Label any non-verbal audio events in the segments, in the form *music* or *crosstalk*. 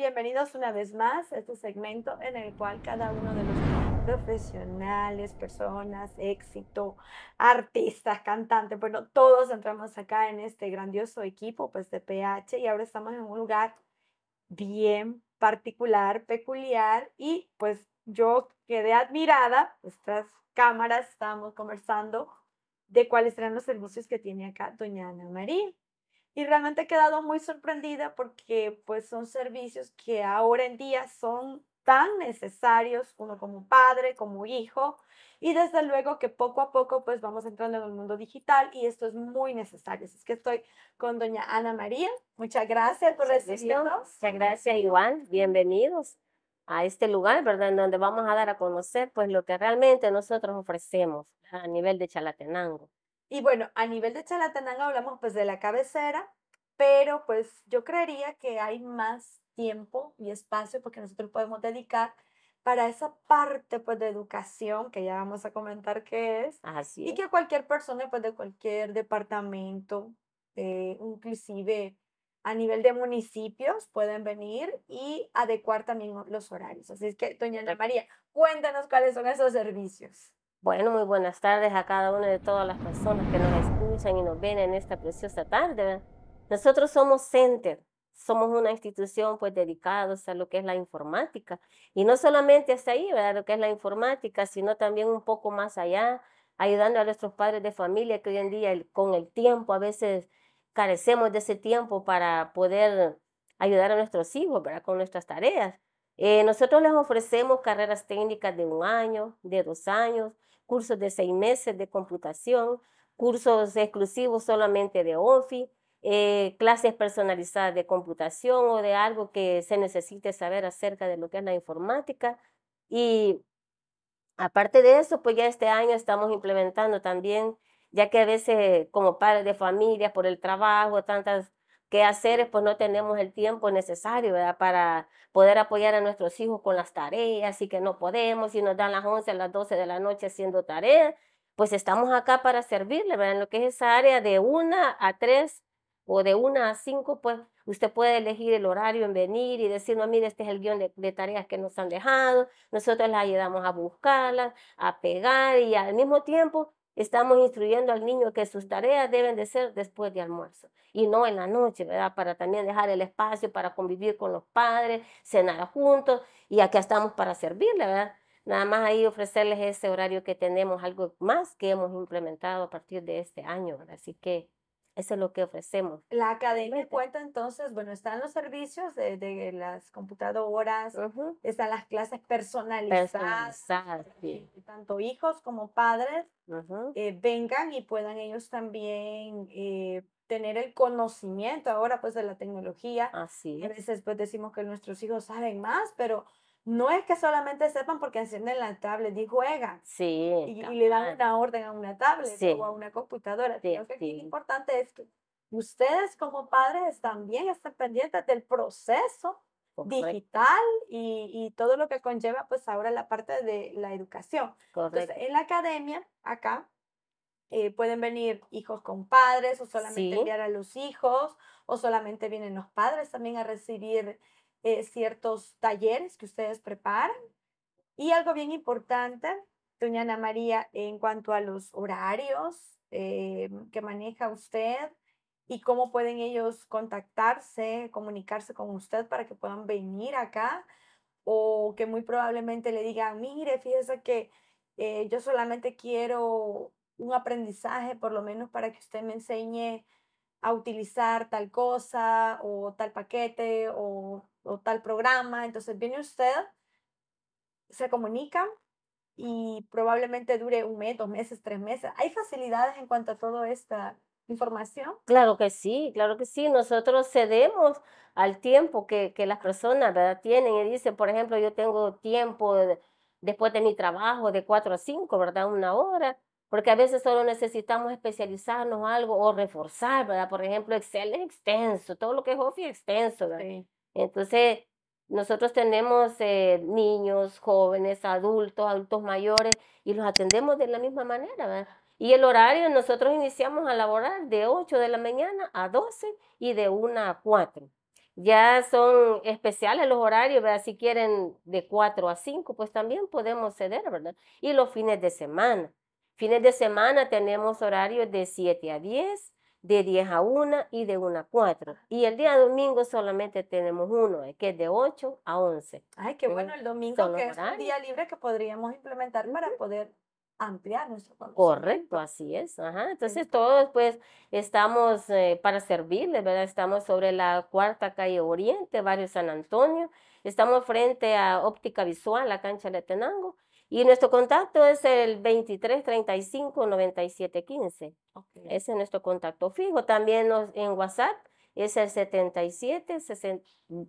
Bienvenidos una vez más a este segmento en el cual cada uno de los profesionales, personas, éxito, artistas, cantantes, bueno, todos entramos acá en este grandioso equipo pues de PH y ahora estamos en un lugar bien particular, peculiar y pues yo quedé admirada, nuestras cámaras estamos conversando de cuáles serán los servicios que tiene acá doña Ana María y realmente he quedado muy sorprendida porque pues son servicios que ahora en día son tan necesarios, uno como padre, como hijo, y desde luego que poco a poco pues vamos entrando en el mundo digital y esto es muy necesario. es que estoy con doña Ana María. Muchas gracias por recibirnos. Muchas gracias Iván. bienvenidos a este lugar, ¿verdad? En donde vamos a dar a conocer pues lo que realmente nosotros ofrecemos a nivel de Chalatenango. Y bueno, a nivel de Chalatenango hablamos pues de la cabecera, pero pues yo creería que hay más tiempo y espacio porque nosotros podemos dedicar para esa parte pues de educación que ya vamos a comentar qué es y que cualquier persona pues de cualquier departamento eh, inclusive a nivel de municipios pueden venir y adecuar también los horarios así es que doña Ana María cuéntanos cuáles son esos servicios bueno, muy buenas tardes a cada una de todas las personas que nos escuchan y nos ven en esta preciosa tarde. Nosotros somos Center, somos una institución pues a lo que es la informática y no solamente hasta ahí, ¿verdad? Lo que es la informática, sino también un poco más allá, ayudando a nuestros padres de familia que hoy en día con el tiempo a veces carecemos de ese tiempo para poder ayudar a nuestros hijos, Con nuestras tareas. Eh, nosotros les ofrecemos carreras técnicas de un año, de dos años, cursos de seis meses de computación, cursos exclusivos solamente de OFI, eh, clases personalizadas de computación o de algo que se necesite saber acerca de lo que es la informática. Y aparte de eso, pues ya este año estamos implementando también, ya que a veces como padres de familia, por el trabajo, tantas qué hacer, pues no tenemos el tiempo necesario ¿verdad? para poder apoyar a nuestros hijos con las tareas y que no podemos, Si nos dan las 11, las 12 de la noche haciendo tareas, pues estamos acá para servirle, ¿verdad? en lo que es esa área de 1 a 3 o de 1 a 5, pues usted puede elegir el horario en venir y decirnos, mire, este es el guión de, de, tareas que nos han dejado, nosotros las ayudamos a buscarlas, a pegar y al mismo tiempo Estamos instruyendo al niño que sus tareas deben de ser después de almuerzo y no en la noche, ¿verdad? Para también dejar el espacio para convivir con los padres, cenar juntos y acá estamos para servirle, ¿verdad? Nada más ahí ofrecerles ese horario que tenemos, algo más que hemos implementado a partir de este año, Así que eso es lo que ofrecemos. La academia cuenta entonces, bueno, están los servicios de, las computadoras, están las clases personalizadas, personalizadas tanto hijos como padres eh, vengan y puedan ellos también eh, tener el conocimiento ahora pues de la tecnología. Así Entonces A veces pues decimos que nuestros hijos saben más, pero no es que solamente sepan porque encienden la tablet y juegan. Sí. Y, le dan una orden a una tablet o a una computadora. que lo importante es que ustedes como padres también estén pendientes del proceso digital y, todo lo que conlleva pues ahora la parte de la educación. Entonces, en la academia, acá, eh, pueden venir hijos con padres o solamente enviar a los hijos o solamente vienen los padres también a recibir eh, ciertos talleres que ustedes preparan. Y algo bien importante, doña Ana María, en cuanto a los horarios eh, que maneja usted y cómo pueden ellos contactarse, comunicarse con usted para que puedan venir acá o que muy probablemente le digan, mire, fíjese que eh, yo solamente quiero un aprendizaje, por lo menos para que usted me enseñe a utilizar tal cosa o tal paquete o, tal programa. Entonces viene usted, se comunica y probablemente dure un mes, dos meses, tres meses. Hay facilidades en cuanto a toda esta información. Claro que sí, claro que sí. Nosotros cedemos al tiempo que, las personas tienen y dicen, por ejemplo, yo tengo tiempo después de mi trabajo de cuatro a cinco, ¿verdad? Una hora porque a veces solo necesitamos especializarnos algo o reforzar, ¿verdad? Por ejemplo, Excel es extenso, todo lo que es Office es extenso, ¿verdad? Entonces, nosotros tenemos eh, niños, jóvenes, adultos, adultos mayores, y los atendemos de la misma manera, ¿verdad? Y el horario, nosotros iniciamos a laborar de 8 de la mañana a 12 y de 1 a 4. Ya son especiales los horarios, ¿verdad? Si quieren de 4 a 5, pues también podemos ceder, ¿verdad? Y los fines de semana. Fines de semana tenemos horarios de 7 a 10, de 10 a 1 y de 1 a 4. Y el día domingo solamente tenemos uno, eh, que es de 8 a 11. Ay, qué bueno el domingo, que es un día libre que podríamos implementar para poder ampliar nuestro conocimiento. Correcto, así es. Entonces todos pues estamos eh, para servirles, ¿verdad? Estamos sobre la cuarta calle Oriente, barrio San Antonio. Estamos frente a Óptica Visual, la cancha de Tenango. Y nuestro contacto es el 23 35 97 15. Ese es nuestro contacto fijo. También nos, en WhatsApp es el 77 60. Mm,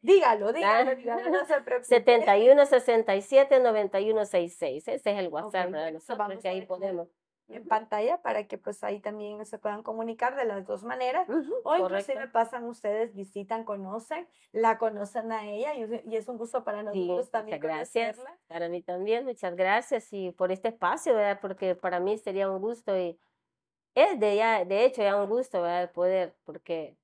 dígalo, dígalo, ah, dígalo, no *laughs* se preocupe. 71 67 91 66. Ese es el WhatsApp okay. de nosotros, que ahí podemos en pantalla para que pues ahí también se puedan comunicar de las dos maneras. o inclusive pasan ustedes, visitan, conocen, la conocen a ella y, es un gusto para nosotros también. gracias. Para mí también, muchas gracias y por este espacio, ¿verdad? porque para mí sería un gusto y es de, ya, de hecho ya un gusto ¿verdad? poder, porque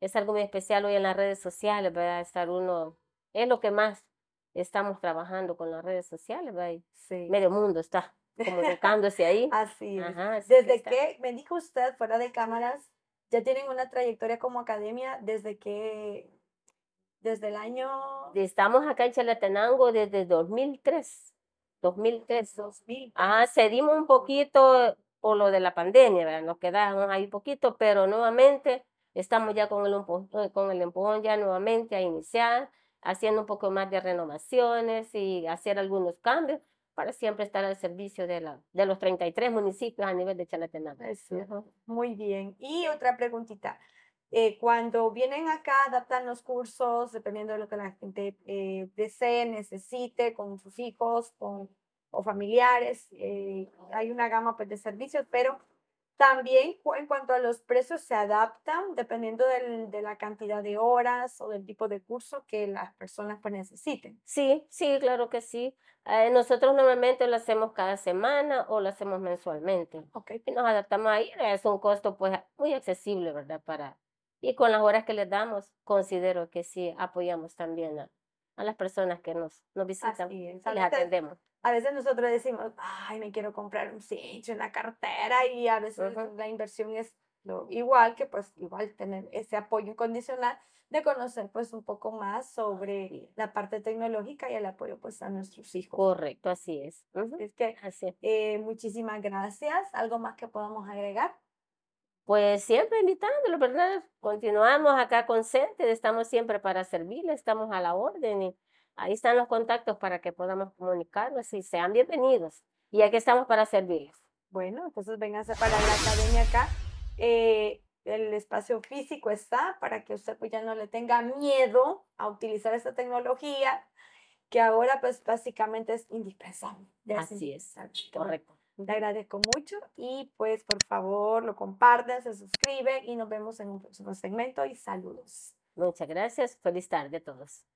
es algo muy especial hoy en las redes sociales, ¿verdad? Estar uno, es lo que más estamos trabajando con las redes sociales, ¿verdad? Medio mundo está comunicándose ahí. *laughs* así, Desde que, me dijo usted, fuera de cámaras, ya tienen una trayectoria como academia desde que, desde el año... Estamos acá en Chalatenango desde 2003. 2003. 2000. Ah, cedimos un poquito por lo de la pandemia, ¿verdad? nos quedamos ahí poquito, pero nuevamente estamos ya con el, empujón, eh, con el empujón ya nuevamente a iniciar, haciendo un poco más de renovaciones y hacer algunos cambios, para siempre estar al servicio de, la, de los 33 municipios a nivel de Chalatenango. Muy bien. Y otra preguntita. Eh, cuando vienen acá, adaptan los cursos, dependiendo de lo que la gente eh, desee, necesite, con sus hijos con, o familiares. Eh, hay una gama pues, de servicios, pero también en cuanto a los precios se adaptan dependiendo del, de la cantidad de horas o del tipo de curso que las personas pues, necesiten. Sí, sí, claro que sí. Eh, nosotros normalmente lo hacemos cada semana o lo hacemos mensualmente. Ok. Y nos adaptamos ahí. Es un costo pues muy accesible, ¿verdad? Para, y con las horas que les damos, considero que sí apoyamos también a, a las personas que nos, nos visitan y les atendemos. A veces nosotros decimos, ay, me quiero comprar un cincho, una cartera, y a veces la inversión es lo igual que pues igual tener ese apoyo incondicional de conocer pues un poco más sobre la parte tecnológica y el apoyo pues a nuestros hijos. Correcto, así es. Es que así eh, muchísimas gracias. ¿Algo más que podamos agregar? pues siempre invitándolo, ¿verdad? Continuamos acá con Cente, estamos siempre para servirles, estamos a la orden. Y ahí están los contactos para que podamos comunicarnos y sean bienvenidos. Y aquí estamos para servirles. Bueno, entonces vengan para la academia acá. Eh, el espacio físico está para que usted pues ya no le tenga miedo a utilizar esta tecnología que ahora pues básicamente es indispensable. Así es, correcto. Te agradezco mucho y pues por favor lo compartan, se suscriben y nos vemos en un próximo segmento y saludos. Muchas gracias. Feliz tarde a todos.